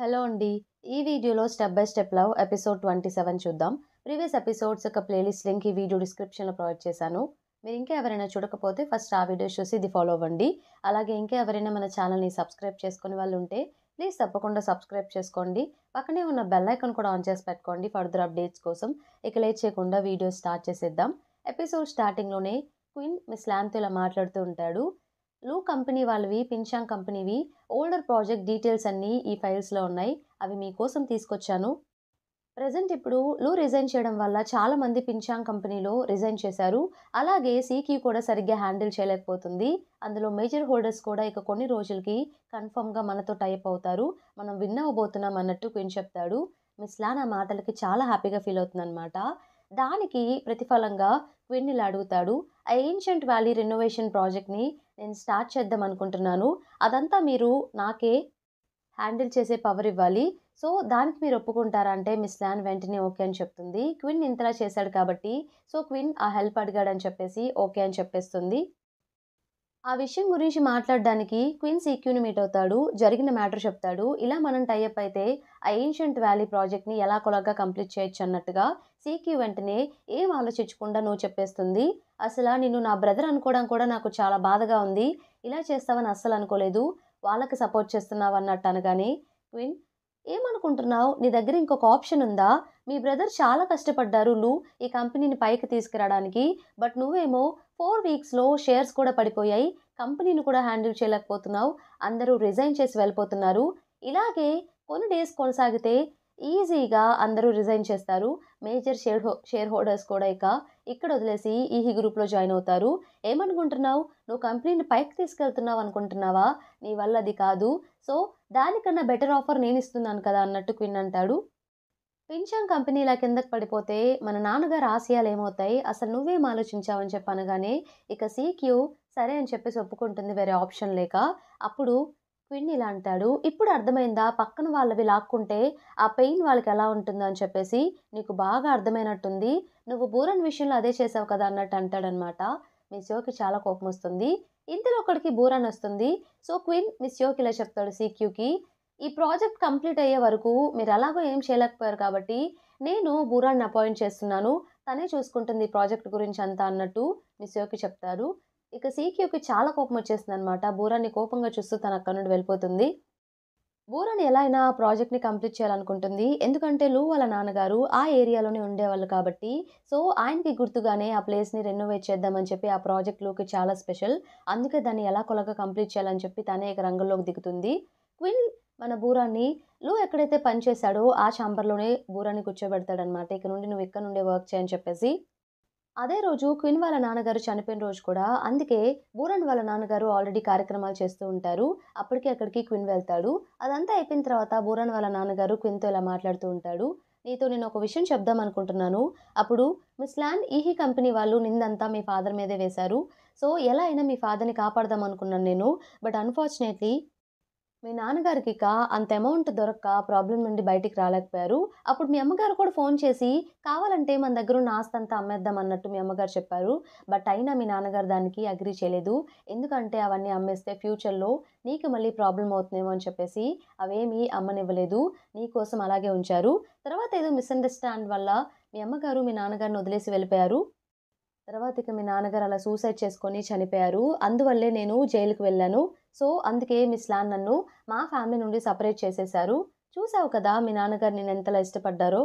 hello అండి ఈ వీడియోలో step by step love episode twenty seven చూద్దాం ప్రీవియస్ ఎపిసోడ్స్ యొక్క ప్లేలిస్ట్ లింక్ ఈ వీడియో డిస్క్రిప్షన్లో ప్రొవైడ్ చేశాను మీరు ఇంకా ఎవరైనా చూడకపోతే ఫస్ట్ ఆ వీడియో చూసి ఇది ఫాలో అవ్వండి అలాగే ఇంకా ఎవరైనా మన ఛానల్ని సబ్స్క్రైబ్ చేసుకునే వాళ్ళు ఉంటే ప్లీజ్ తప్పకుండా సబ్స్క్రైబ్ చేసుకోండి పక్కనే ఉన్న బెల్ ఐకాన్ కూడా ఆన్ చేసి పెట్టుకోండి ఫర్దర్ అప్డేట్స్ కోసం ఇక లేట్ చేయకుండా వీడియో స్టార్ట్ చేసేద్దాం ఎపిసోడ్ స్టార్టింగ్లోనే క్వీన్ మిస్ ల్యాంతో ఇలా మాట్లాడుతూ ఉంటాడు లూ కంపెనీ వాళ్ళవి పింఛాంగ్ కంపెనీవి ఓల్డర్ ప్రాజెక్ట్ డీటెయిల్స్ అన్నీ ఈ ఫైల్స్లో ఉన్నాయి అవి మీకోసం తీసుకొచ్చాను ప్రజెంట్ ఇప్పుడు లూ రిజైన్ చేయడం వల్ల చాలామంది పింఛాంగ్ కంపెనీలో రిజైన్ చేశారు అలాగే సీక్యూ కూడా సరిగ్గా హ్యాండిల్ చేయలేకపోతుంది అందులో మేజర్ హోల్డర్స్ కూడా ఇక కొన్ని రోజులకి కన్ఫర్మ్గా మనతో టైప్ అవుతారు మనం విన్ అవ్వబోతున్నాం అన్నట్టు క్విన్ చెప్తాడు మిస్ లానా మాటలకి చాలా హ్యాపీగా ఫీల్ అవుతుందన్నమాట దానికి ప్రతిఫలంగా క్విన్ ఇలా అడుగుతాడు ఆ ఏన్షియంట్ వ్యాలీ రెనోవేషన్ ప్రాజెక్ట్ని నేను స్టార్ట్ చేద్దాం అనుకుంటున్నాను అదంతా మీరు నాకే హ్యాండిల్ చేసే పవర్ ఇవ్వాలి సో దానికి మీరు ఒప్పుకుంటారా అంటే మిస్ ల్యాన్ వెంటనే ఓకే అని చెప్తుంది క్విన్ ఇంతలా చేశాడు కాబట్టి సో క్విన్ ఆ హెల్ప్ అడిగాడని చెప్పేసి ఓకే అని చెప్పేస్తుంది ఆ విషయం గురించి మాట్లాడడానికి క్వీన్ ఈక్యూని మీట్ అవుతాడు జరిగిన మ్యాటర్ చెప్తాడు ఇలా మనం టైఅప్ అయితే ఆ ఏన్షియంట్ వ్యాలీ ప్రాజెక్ట్ని ఎలా కొలగా కంప్లీట్ చేయొచ్చు అన్నట్టుగా సీక్యూ వెంటనే ఏం ఆలోచించకుండా నువ్వు చెప్పేస్తుంది అసలు నిన్ను నా బ్రదర్ అనుకోవడం కూడా నాకు చాలా బాధగా ఉంది ఇలా చేస్తావని అస్సలు అనుకోలేదు వాళ్ళకి సపోర్ట్ చేస్తున్నావు అన్నట్టు అనగానే క్విన్ ఏమనుకుంటున్నావు నీ దగ్గర ఇంకొక ఆప్షన్ ఉందా మీ బ్రదర్ చాలా కష్టపడ్డారు లూ ఈ కంపెనీని పైకి తీసుకురావడానికి బట్ నువ్వేమో ఫోర్ వీక్స్లో షేర్స్ కూడా పడిపోయాయి కంపెనీని కూడా హ్యాండిల్ చేయలేకపోతున్నావు అందరూ రిజైన్ చేసి వెళ్ళిపోతున్నారు ఇలాగే కొన్ని డేస్ కొనసాగితే ఈజీగా అందరూ రిజైన్ చేస్తారు మేజర్ షేర్ షేర్ హోల్డర్స్ కూడా ఇక ఇక్కడ వదిలేసి ఈహీ గ్రూప్లో జాయిన్ అవుతారు ఏమనుకుంటున్నావు నువ్వు కంపెనీని పైకి తీసుకెళ్తున్నావు అనుకుంటున్నావా నీ వల్ల అది కాదు సో దానికన్నా బెటర్ ఆఫర్ నేను ఇస్తున్నాను కదా అన్నట్టు క్విన్ అంటాడు పింఛన్ కంపెనీ ఇలా కిందకు పడిపోతే మన నాన్నగారు ఆశయాలు ఏమవుతాయి అసలు నువ్వేం ఆలోచించావని చెప్పనగానే ఇక సీక్యూ సరే అని చెప్పేసి ఒప్పుకుంటుంది వేరే ఆప్షన్ లేక అప్పుడు క్విన్ ఇలా అంటాడు ఇప్పుడు అర్థమైందా పక్కన వాళ్ళవి లాక్కుంటే ఆ పెయిన్ వాళ్ళకి ఎలా ఉంటుందో అని చెప్పేసి నీకు బాగా అర్థమైనట్టుంది నువ్వు బూరన్ విషయంలో అదే చేసావు కదా అన్నట్టు అంటాడనమాట మిస్ యోకి చాలా కోపం వస్తుంది ఇంతలో ఒకడికి బూరన్ వస్తుంది సో క్విన్ మిస్ యోకి ఇలా చెప్తాడు సీక్యూకి ఈ ప్రాజెక్ట్ కంప్లీట్ అయ్యే వరకు మీరు ఎలాగో ఏం చేయలేకపోయారు కాబట్టి నేను బూరాన్ని అపాయింట్ చేస్తున్నాను తనే చూసుకుంటుంది ఈ ప్రాజెక్ట్ గురించి అంతా అన్నట్టు మిస్ యోకి చెప్తారు ఇక సీక్యూకి చాలా కోపం వచ్చేసింది అనమాట బూరాన్ని కోపంగా చూస్తూ తన అక్కడ నుండి వెళ్ళిపోతుంది బూరాని ఎలా అయినా ఆ ప్రాజెక్ట్ని కంప్లీట్ చేయాలనుకుంటుంది ఎందుకంటే లూ వాళ్ళ నాన్నగారు ఆ ఏరియాలోనే ఉండేవాళ్ళు కాబట్టి సో ఆయనకి గుర్తుగానే ఆ ప్లేస్ని రెనోవేట్ చేద్దామని చెప్పి ఆ ప్రాజెక్ట్ లూకి చాలా స్పెషల్ అందుకే దాన్ని ఎలా కొలగ కంప్లీట్ చేయాలని చెప్పి తనే ఇక రంగంలోకి దిగుతుంది క్విన్ మన బూరాన్ని లూ ఎక్కడైతే పనిచేశాడో ఆ ఛాంబర్లోనే బూరాన్ని కూర్చోబెడతాడనమాట ఇక నుండి నువ్వు ఇక్కడ నుండి వర్క్ చేయని చెప్పేసి అదే రోజు క్విన్ వాళ్ళ నాన్నగారు చనిపోయిన రోజు కూడా అందుకే బూరన్ వాళ్ళ నాన్నగారు ఆల్రెడీ కార్యక్రమాలు చేస్తూ ఉంటారు అప్పటికి అక్కడికి క్విన్ వెళ్తాడు అదంతా అయిపోయిన తర్వాత బూరన్ వాళ్ళ నాన్నగారు క్విన్తో ఇలా మాట్లాడుతూ ఉంటాడు నీతో నేను ఒక విషయం చెప్దాం అనుకుంటున్నాను అప్పుడు మిస్ ల్యాండ్ ఈహీ కంపెనీ వాళ్ళు నిందంతా మీ ఫాదర్ మీదే వేశారు సో ఎలా అయినా మీ ఫాదర్ని కాపాడదాం అనుకున్నాను నేను బట్ అన్ఫార్చునేట్లీ మీ నాన్నగారికి ఇక అంత అమౌంట్ దొరక్క ప్రాబ్లం నుండి బయటికి రాలేకపోయారు అప్పుడు మీ అమ్మగారు కూడా ఫోన్ చేసి కావాలంటే మన దగ్గర ఉన్న ఆస్తి అంతా అమ్మేద్దాం అన్నట్టు మీ అమ్మగారు చెప్పారు బట్ అయినా మీ నాన్నగారు దానికి అగ్రి చేయలేదు ఎందుకంటే అవన్నీ అమ్మేస్తే ఫ్యూచర్లో నీకు మళ్ళీ ప్రాబ్లం అవుతుందేమో అని చెప్పేసి అవేమీ అమ్మనివ్వలేదు నీకోసం అలాగే ఉంచారు తర్వాత ఏదో మిస్అండర్స్టాండ్ వల్ల మీ అమ్మగారు మీ నాన్నగారిని వదిలేసి వెళ్ళిపోయారు తర్వాత ఇక మీ నాన్నగారు అలా సూసైడ్ చేసుకొని చనిపోయారు అందువల్లే నేను జైలుకు వెళ్ళాను సో అందుకే మిస్ లాన్ నన్ను మా ఫ్యామిలీ నుండి సపరేట్ చేసేశారు చూసావు కదా మీ నాన్నగారు నేను ఎంతలా ఇష్టపడ్డారో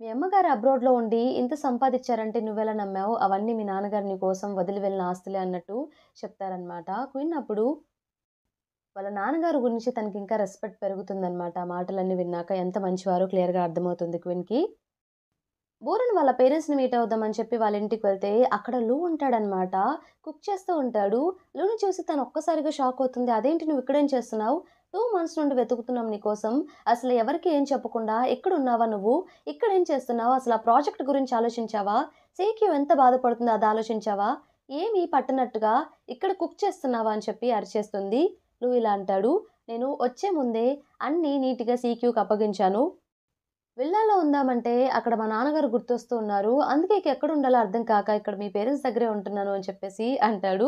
మీ అమ్మగారు అబ్రాడ్లో ఉండి ఇంత సంపాదించారంటే నువ్వెలా నమ్మావు అవన్నీ మీ నాన్నగారి నీ కోసం వదిలి వెళ్ళిన ఆస్తులే అన్నట్టు చెప్తారనమాట క్వీన్ అప్పుడు వాళ్ళ నాన్నగారు గురించి తనకి ఇంకా రెస్పెక్ట్ పెరుగుతుందన్నమాట మాటలన్నీ విన్నాక ఎంత మంచివారో క్లియర్గా అర్థమవుతుంది క్వీన్కి బోరన్ వాళ్ళ పేరెంట్స్ని మీట్ అవుదామని చెప్పి వాళ్ళ ఇంటికి వెళ్తే అక్కడ లూ ఉంటాడనమాట కుక్ చేస్తూ ఉంటాడు లూని చూసి తను ఒక్కసారిగా షాక్ అవుతుంది అదేంటి నువ్వు ఇక్కడేం చేస్తున్నావు టూ మంత్స్ నుండి వెతుకుతున్నాం నీకోసం అసలు ఎవరికి ఏం చెప్పకుండా ఎక్కడ ఉన్నావా నువ్వు ఇక్కడ ఏం చేస్తున్నావు అసలు ఆ ప్రాజెక్ట్ గురించి ఆలోచించావా సేక్యూ ఎంత బాధపడుతుందో అది ఆలోచించావా ఏమీ పట్టనట్టుగా ఇక్కడ కుక్ చేస్తున్నావా అని చెప్పి అరిచేస్తుంది లూ ఇలా అంటాడు నేను వచ్చే ముందే అన్నీ నీట్గా సీక్యూకి అప్పగించాను విల్లాలో ఉందామంటే అక్కడ మా నాన్నగారు గుర్తొస్తూ ఉన్నారు అందుకే ఇక ఎక్కడ ఉండాలో అర్థం కాక ఇక్కడ మీ పేరెంట్స్ దగ్గరే ఉంటున్నాను అని చెప్పేసి అంటాడు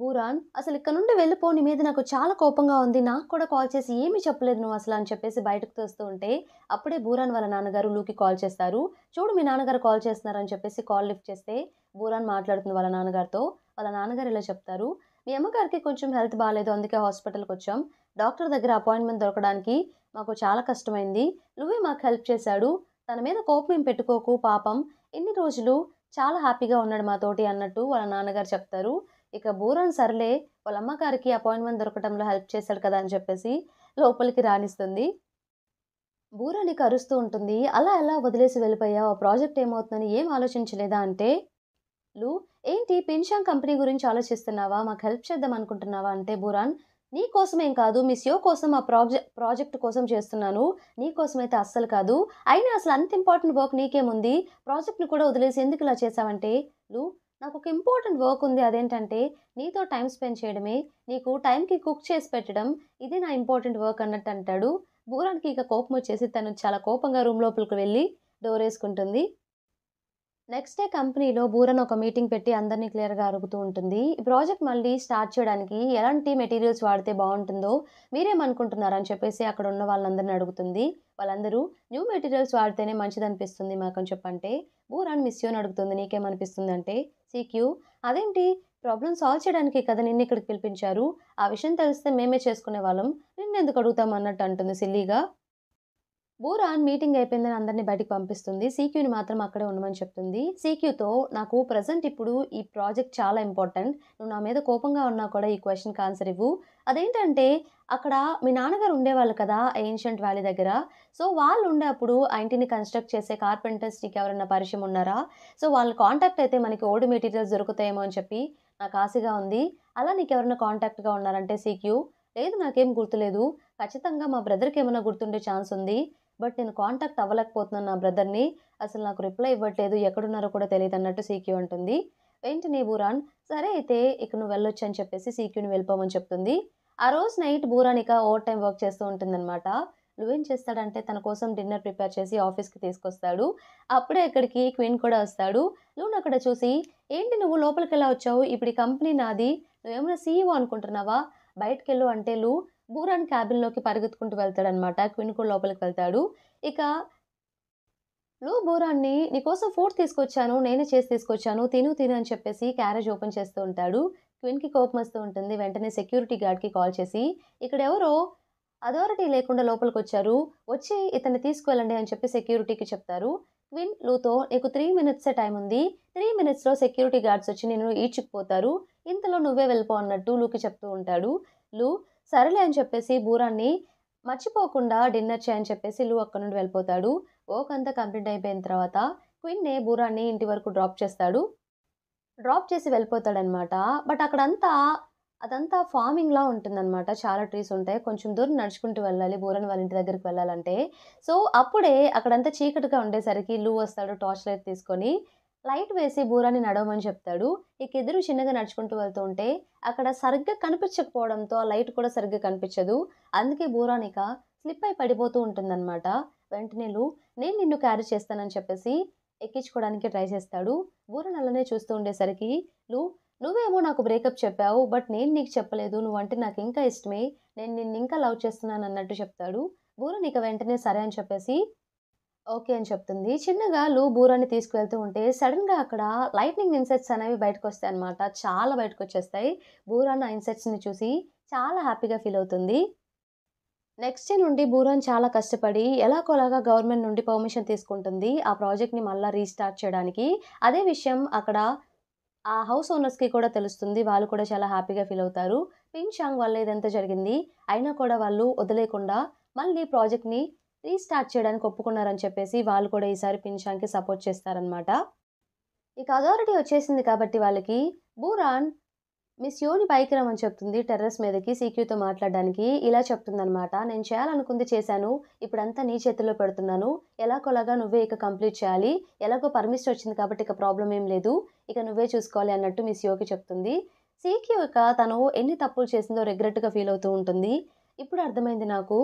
బూరాన్ అసలు ఇక్కడ నుండి వెళ్ళిపో నీ మీద నాకు చాలా కోపంగా ఉంది నాకు కూడా కాల్ చేసి ఏమీ చెప్పలేదు నువ్వు అసలు అని చెప్పేసి బయటకు తోస్తూ ఉంటే అప్పుడే బూరాన్ వాళ్ళ నాన్నగారు లూకి కాల్ చేస్తారు చూడు మీ నాన్నగారు కాల్ చేస్తున్నారని చెప్పేసి కాల్ లిఫ్ట్ చేస్తే బూరాన్ మాట్లాడుతుంది వాళ్ళ నాన్నగారితో వాళ్ళ నాన్నగారు ఇలా చెప్తారు మీ అమ్మగారికి కొంచెం హెల్త్ బాగాలేదు అందుకే హాస్పిటల్కి వచ్చాం డాక్టర్ దగ్గర అపాయింట్మెంట్ దొరకడానికి మాకు చాలా కష్టమైంది నువ్వే మాకు హెల్ప్ చేశాడు తన మీద కోపం ఏం పెట్టుకోకు పాపం ఎన్ని రోజులు చాలా హ్యాపీగా ఉన్నాడు మాతోటి అన్నట్టు వాళ్ళ నాన్నగారు చెప్తారు ఇక బూరన్ సర్లే వాళ్ళ అమ్మగారికి అపాయింట్మెంట్ దొరకడంలో హెల్ప్ చేశాడు కదా అని చెప్పేసి లోపలికి రాణిస్తుంది బూరాని కరుస్తూ ఉంటుంది అలా ఎలా వదిలేసి వెళ్ళిపోయావు ఆ ప్రాజెక్ట్ ఏమవుతుందని ఏం ఆలోచించలేదా అంటే లు ఏంటి పెన్షన్ కంపెనీ గురించి ఆలోచిస్తున్నావా మాకు హెల్ప్ చేద్దాం అనుకుంటున్నావా అంటే బూరాన్ నీ కోసమేం కాదు మీ సియో e కోసం ఆ ప్రాజెక్ట్ ప్రాజెక్ట్ కోసం చేస్తున్నాను నీ కోసమైతే అస్సలు కాదు అయినా అసలు అంత ఇంపార్టెంట్ వర్క్ నీకేముంది ప్రాజెక్ట్ని కూడా వదిలేసి ఎందుకు ఇలా చేసావంటే లు నాకు ఒక ఇంపార్టెంట్ వర్క్ ఉంది అదేంటంటే నీతో టైం స్పెండ్ చేయడమే నీకు టైంకి కుక్ చేసి పెట్టడం ఇదే నా ఇంపార్టెంట్ వర్క్ అన్నట్టు అంటాడు బూరానికి ఇక కోపం వచ్చేసి తను చాలా కోపంగా రూమ్ లోపలికి వెళ్ళి డోర్ వేసుకుంటుంది నెక్స్ట్ డే కంపెనీలో బూరన్ ఒక మీటింగ్ పెట్టి అందరినీ క్లియర్గా అరుగుతూ ఉంటుంది ఈ ప్రాజెక్ట్ మళ్ళీ స్టార్ట్ చేయడానికి ఎలాంటి మెటీరియల్స్ వాడితే బాగుంటుందో మీరేమనుకుంటున్నారని చెప్పేసి అక్కడ ఉన్న వాళ్ళందరిని అడుగుతుంది వాళ్ళందరూ న్యూ మెటీరియల్స్ వాడితేనే మంచిదనిపిస్తుంది అని చెప్పంటే బూరాన్ అని అడుగుతుంది నీకేమనిపిస్తుంది అంటే సీక్యూ అదేంటి ప్రాబ్లం సాల్వ్ చేయడానికి కదా నిన్ను ఇక్కడికి పిలిపించారు ఆ విషయం తెలిస్తే మేమే చేసుకునే వాళ్ళం నిన్నెందుకు అడుగుతాం అన్నట్టు అంటుంది సిల్లీగా బూరాన్ మీటింగ్ అయిపోయిందని అందరినీ బయటకు పంపిస్తుంది సీక్యూని మాత్రం అక్కడే ఉండమని చెప్తుంది సీక్యూతో నాకు ప్రజెంట్ ఇప్పుడు ఈ ప్రాజెక్ట్ చాలా ఇంపార్టెంట్ నువ్వు నా మీద కోపంగా ఉన్నా కూడా ఈ క్వశ్చన్కి ఆన్సర్ ఇవ్వు అదేంటంటే అక్కడ మీ నాన్నగారు ఉండేవాళ్ళు కదా ఏన్షియంట్ వ్యాలీ దగ్గర సో వాళ్ళు అప్పుడు ఆ ఇంటిని కన్స్ట్రక్ట్ చేసే కార్పెంటర్స్ నీకు ఎవరైనా పరిచయం ఉన్నారా సో వాళ్ళ కాంటాక్ట్ అయితే మనకి ఓల్డ్ మెటీరియల్స్ దొరుకుతాయేమో అని చెప్పి నాకు ఆశగా ఉంది అలా నీకు ఎవరైనా కాంటాక్ట్గా ఉన్నారంటే సీక్యూ లేదు నాకేం గుర్తులేదు ఖచ్చితంగా మా బ్రదర్కి ఏమైనా గుర్తుండే ఛాన్స్ ఉంది బట్ నేను కాంటాక్ట్ అవ్వలేకపోతున్నాను నా బ్రదర్ని అసలు నాకు రిప్లై ఇవ్వట్లేదు ఎక్కడున్నారో కూడా తెలియదు అన్నట్టు సీక్యూ అంటుంది వెంటనే బూరాన్ సరే అయితే ఇక నువ్వు వెళ్ళొచ్చు అని చెప్పేసి సీక్యూని వెళ్ళిపోమని చెప్తుంది ఆ రోజు నైట్ బూరాన్ ఇక ఓవర్ టైం వర్క్ చేస్తూ ఉంటుందన్నమాట లువేన్ చేస్తాడంటే తన కోసం డిన్నర్ ప్రిపేర్ చేసి ఆఫీస్కి తీసుకొస్తాడు అప్పుడే అక్కడికి క్వీన్ కూడా వస్తాడు లూన్ అక్కడ చూసి ఏంటి నువ్వు లోపలికి ఎలా వచ్చావు ఇప్పుడు ఈ కంపెనీ నాది నువ్వేమైనా సీఈఓ అనుకుంటున్నావా బయటకెళ్ళు వెళ్ళు అంటే లూ బూరాన్ క్యాబిన్లోకి పరిగెత్తుకుంటూ వెళ్తాడనమాట క్విన్ కూడా లోపలికి వెళ్తాడు ఇక లో బూరాన్ని నీకోసం ఫుడ్ తీసుకొచ్చాను నేనే చేసి తీసుకొచ్చాను తిను తిను అని చెప్పేసి క్యారేజ్ ఓపెన్ చేస్తూ ఉంటాడు క్విన్కి కోపం వస్తూ ఉంటుంది వెంటనే సెక్యూరిటీ గార్డ్కి కాల్ చేసి ఇక్కడ ఎవరో అథారిటీ లేకుండా లోపలికి వచ్చారు వచ్చి ఇతన్ని తీసుకువెళ్ళండి అని చెప్పి సెక్యూరిటీకి చెప్తారు క్విన్ లూతో నీకు త్రీ మినిట్సే టైం ఉంది త్రీ మినిట్స్లో సెక్యూరిటీ గార్డ్స్ వచ్చి నేను ఈడ్చుకుపోతారు ఇంతలో నువ్వే వెళ్ళిపో అన్నట్టు లూకి చెప్తూ ఉంటాడు లూ సరేలే అని చెప్పేసి బూరాన్ని మర్చిపోకుండా డిన్నర్ చేయని చెప్పేసి లూ అక్కడ నుండి వెళ్ళిపోతాడు ఓక్ అంతా కంప్లీట్ అయిపోయిన తర్వాత క్విన్నే బూరాన్ని ఇంటి వరకు డ్రాప్ చేస్తాడు డ్రాప్ చేసి వెళ్ళిపోతాడనమాట బట్ అక్కడంతా అదంతా ఫార్మింగ్లా ఉంటుందన్నమాట చాలా ట్రీస్ ఉంటాయి కొంచెం దూరం నడుచుకుంటూ వెళ్ళాలి బూరని వాళ్ళ ఇంటి దగ్గరికి వెళ్ళాలంటే సో అప్పుడే అక్కడంతా చీకటిగా ఉండేసరికి లూ వస్తాడు టార్చ్ లైట్ తీసుకొని లైట్ వేసి బూరాన్ని నడవమని చెప్తాడు ఇక ఎదురు చిన్నగా నడుచుకుంటూ వెళ్తూ ఉంటే అక్కడ సరిగ్గా కనిపించకపోవడంతో ఆ లైట్ కూడా సరిగ్గా కనిపించదు అందుకే బూరానిక స్లిప్ అయి పడిపోతూ ఉంటుందన్నమాట వెంటనే నేను నిన్ను క్యారీ చేస్తానని చెప్పేసి ఎక్కించుకోవడానికి ట్రై చేస్తాడు బూరన్ అలానే చూస్తూ ఉండేసరికి లూ నువ్వేమో నాకు బ్రేకప్ చెప్పావు బట్ నేను నీకు చెప్పలేదు నువ్వంటే నాకు ఇంకా ఇష్టమే నేను నిన్ను ఇంకా లవ్ చేస్తున్నాను అన్నట్టు చెప్తాడు బూరన్ ఇక వెంటనే సరే అని చెప్పేసి ఓకే అని చెప్తుంది చిన్నగా లూ బూరాన్ని తీసుకువెళ్తూ ఉంటే సడన్గా అక్కడ లైట్నింగ్ ఇన్సెట్స్ అనేవి బయటకు వస్తాయి అనమాట చాలా బయటకు వచ్చేస్తాయి బూరాన్ ఆ ఇన్సెట్స్ని చూసి చాలా హ్యాపీగా ఫీల్ అవుతుంది నెక్స్ట్ డే నుండి బూరాన్ చాలా కష్టపడి ఎలాగోలాగా గవర్నమెంట్ నుండి పర్మిషన్ తీసుకుంటుంది ఆ ప్రాజెక్ట్ని మళ్ళీ రీస్టార్ట్ చేయడానికి అదే విషయం అక్కడ ఆ హౌస్ ఓనర్స్కి కూడా తెలుస్తుంది వాళ్ళు కూడా చాలా హ్యాపీగా ఫీల్ అవుతారు పింగ్ షాంగ్ వల్ల ఇదంతా జరిగింది అయినా కూడా వాళ్ళు వదిలేకుండా మళ్ళీ ప్రాజెక్ట్ని రీస్టార్ట్ చేయడానికి ఒప్పుకున్నారని చెప్పేసి వాళ్ళు కూడా ఈసారి పింఛాన్కి సపోర్ట్ చేస్తారనమాట ఇక అథారిటీ వచ్చేసింది కాబట్టి వాళ్ళకి బూరాన్ మిస్ యోని పైకి రమ్మని చెప్తుంది టెర్రస్ మీదకి సీక్యూతో మాట్లాడడానికి ఇలా చెప్తుందనమాట నేను చేయాలనుకుంది చేశాను ఇప్పుడంతా నీ చేతిలో పెడుతున్నాను ఎలాగోలాగా నువ్వే ఇక కంప్లీట్ చేయాలి ఎలాగో పర్మిషన్ వచ్చింది కాబట్టి ఇక ప్రాబ్లం ఏం లేదు ఇక నువ్వే చూసుకోవాలి అన్నట్టు మిస్ యోకి చెప్తుంది సీక్యూ ఇక తను ఎన్ని తప్పులు చేసిందో రిగ్రెట్గా ఫీల్ అవుతూ ఉంటుంది ఇప్పుడు అర్థమైంది నాకు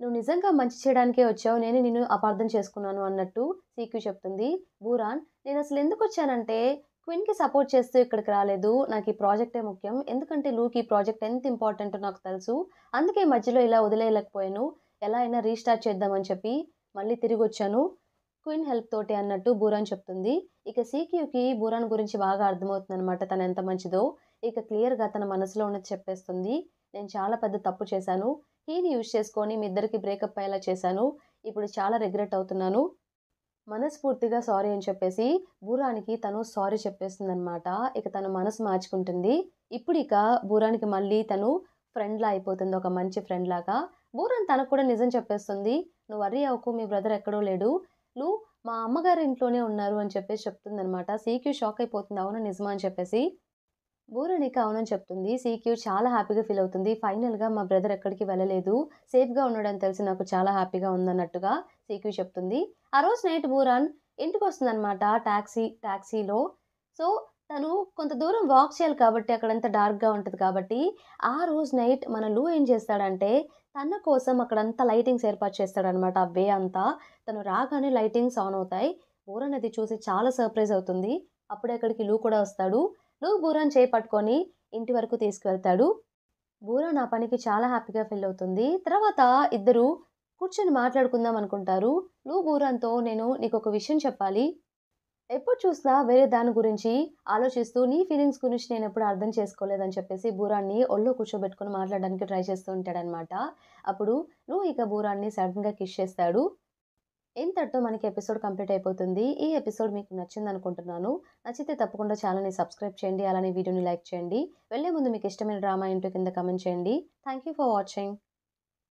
నువ్వు నిజంగా మంచి చేయడానికే వచ్చావు నేను నిన్ను అపార్థం చేసుకున్నాను అన్నట్టు సీక్యూ చెప్తుంది బూరాన్ నేను అసలు ఎందుకు వచ్చానంటే క్విన్కి సపోర్ట్ చేస్తూ ఇక్కడికి రాలేదు నాకు ఈ ప్రాజెక్టే ముఖ్యం ఎందుకంటే లూక్ ఈ ప్రాజెక్ట్ ఎంత ఇంపార్టెంట్ నాకు తెలుసు అందుకే మధ్యలో ఇలా వదిలేయలేకపోయాను ఎలా అయినా రీస్టార్ట్ చేద్దామని చెప్పి మళ్ళీ తిరిగి వచ్చాను క్విన్ హెల్ప్ తోటి అన్నట్టు బూరాన్ చెప్తుంది ఇక సీక్యూకి బూరాన్ గురించి బాగా అర్థమవుతుంది అనమాట తను ఎంత మంచిదో ఇక క్లియర్గా తన మనసులో ఉన్నది చెప్పేస్తుంది నేను చాలా పెద్ద తప్పు చేశాను హీని యూజ్ చేసుకొని మీ ఇద్దరికి బ్రేకప్ అయ్యేలా చేశాను ఇప్పుడు చాలా రిగ్రెట్ అవుతున్నాను మనస్ఫూర్తిగా సారీ అని చెప్పేసి బూరానికి తను సారీ చెప్పేస్తుందనమాట ఇక తన మనసు మార్చుకుంటుంది ఇప్పుడు ఇక బూరానికి మళ్ళీ తను ఫ్రెండ్లా అయిపోతుంది ఒక మంచి ఫ్రెండ్ లాగా బూరాన్ తనకు కూడా నిజం చెప్పేస్తుంది నువ్వు వర్రీ అవుకు మీ బ్రదర్ ఎక్కడో లేడు నువ్వు మా అమ్మగారి ఇంట్లోనే ఉన్నారు అని చెప్పేసి చెప్తుందనమాట సీక్యూ షాక్ అయిపోతుంది అవును నిజమా అని చెప్పేసి బూరనిక అవునని చెప్తుంది సీక్యూ చాలా హ్యాపీగా ఫీల్ అవుతుంది ఫైనల్గా మా బ్రదర్ ఎక్కడికి వెళ్ళలేదు సేఫ్గా ఉన్నాడని తెలిసి నాకు చాలా హ్యాపీగా ఉందన్నట్టుగా సీక్యూ చెప్తుంది ఆ రోజు నైట్ బూరాన్ ఇంటికి వస్తుందన్నమాట ట్యాక్సీ ట్యాక్సీలో సో తను కొంత దూరం వాక్ చేయాలి కాబట్టి అక్కడంతా డార్క్గా ఉంటుంది కాబట్టి ఆ రోజు నైట్ మన లూ ఏం చేస్తాడంటే తన కోసం అక్కడంతా లైటింగ్స్ ఏర్పాటు చేస్తాడనమాట ఆ వే అంతా తను రాగానే లైటింగ్స్ ఆన్ అవుతాయి బోరన్ అది చూసి చాలా సర్ప్రైజ్ అవుతుంది అప్పుడే అక్కడికి లూ కూడా వస్తాడు నువ్వు బూరాని చేపట్టుకొని ఇంటి వరకు తీసుకువెళ్తాడు బూరా నా పనికి చాలా హ్యాపీగా ఫీల్ అవుతుంది తర్వాత ఇద్దరు కూర్చొని మాట్లాడుకుందాం అనుకుంటారు నువ్వు బూరాన్తో నేను నీకు ఒక విషయం చెప్పాలి ఎప్పుడు చూసినా వేరే దాని గురించి ఆలోచిస్తూ నీ ఫీలింగ్స్ గురించి నేను ఎప్పుడు అర్థం చేసుకోలేదని చెప్పేసి బూరాన్ని ఒళ్ళో కూర్చోబెట్టుకుని మాట్లాడడానికి ట్రై చేస్తూ ఉంటాడనమాట అప్పుడు నువ్వు ఇక బూరాన్ని సడన్గా కిష్ చేస్తాడు ఇంతటితో మనకి ఎపిసోడ్ కంప్లీట్ అయిపోతుంది ఈ ఎపిసోడ్ మీకు నచ్చింది అనుకుంటున్నాను నచ్చితే తప్పకుండా ఛానల్ని సబ్స్క్రైబ్ చేయండి అలానే వీడియోని లైక్ చేయండి వెళ్లే ముందు మీకు ఇష్టమైన డ్రామా ఇంటూ కింద కమెంట్ చేయండి థ్యాంక్ యూ ఫర్ వాచింగ్